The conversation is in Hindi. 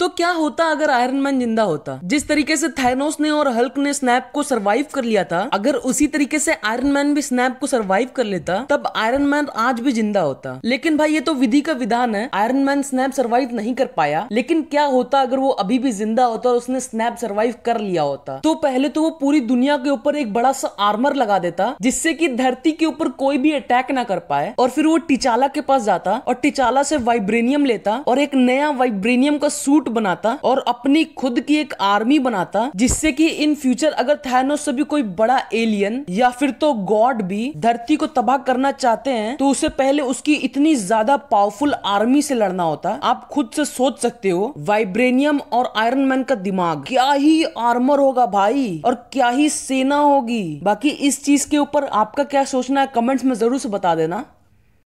तो क्या होता अगर आयरन मैन जिंदा होता जिस तरीके से थैनोस ने और हल्क ने स्नैप को सरवाइव कर लिया था अगर उसी तरीके से आयरन मैन भी स्नैप को सरवाइव कर लेता तब आयरन मैन आज भी जिंदा होता लेकिन भाई ये तो विधि का विधान है आयरन मैन स्नैप सरवाइव नहीं कर पाया लेकिन क्या होता अगर वो अभी भी जिंदा होता और उसने स्नैप सरवाइव कर लिया होता तो पहले तो वो पूरी दुनिया के ऊपर एक बड़ा सा आर्मर लगा देता जिससे की धरती के ऊपर कोई भी अटैक ना कर पाए और फिर वो टिचाला के पास जाता और टिचाला से वाइब्रेनियम लेता और एक नया वाइब्रेनियम का सूट बनाता और अपनी खुद की एक आर्मी बनाता जिससे कि इन फ्यूचर अगर थैनोस से भी कोई बड़ा एलियन या फिर तो गॉड भी धरती को तबाह करना चाहते हैं तो उसे पहले उसकी इतनी ज्यादा पावरफुल आर्मी से लड़ना होता आप खुद से सोच सकते हो वाइब्रेनियम और आयरन मैन का दिमाग क्या ही आर्मर होगा भाई और क्या ही सेना होगी बाकी इस चीज के ऊपर आपका क्या सोचना है कमेंट्स में जरूर से बता देना